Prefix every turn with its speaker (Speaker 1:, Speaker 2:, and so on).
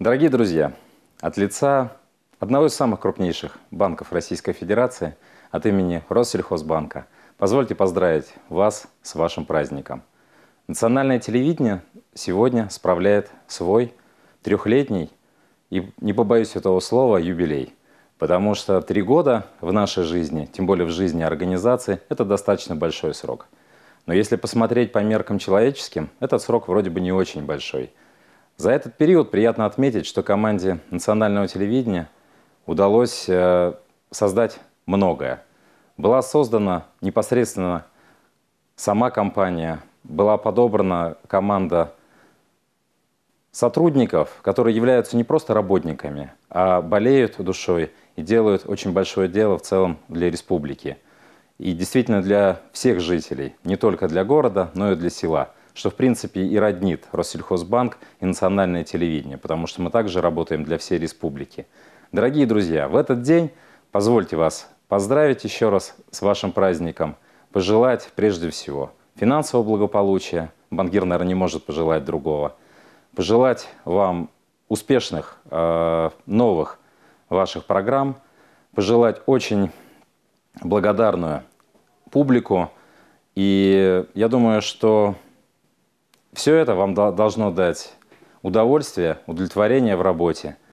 Speaker 1: Дорогие друзья, от лица одного из самых крупнейших банков Российской Федерации, от имени Россельхозбанка, позвольте поздравить вас с вашим праздником. Национальное телевидение сегодня справляет свой трехлетний и, не побоюсь этого слова, юбилей. Потому что три года в нашей жизни, тем более в жизни организации, это достаточно большой срок. Но если посмотреть по меркам человеческим, этот срок вроде бы не очень большой – за этот период приятно отметить, что команде национального телевидения удалось э, создать многое. Была создана непосредственно сама компания, была подобрана команда сотрудников, которые являются не просто работниками, а болеют душой и делают очень большое дело в целом для республики. И действительно для всех жителей, не только для города, но и для села – что в принципе и роднит Россельхозбанк и национальное телевидение, потому что мы также работаем для всей республики. Дорогие друзья, в этот день позвольте вас поздравить еще раз с вашим праздником, пожелать прежде всего финансового благополучия, банкир, наверное, не может пожелать другого, пожелать вам успешных э, новых ваших программ, пожелать очень благодарную публику. И я думаю, что все это вам должно дать удовольствие, удовлетворение в работе –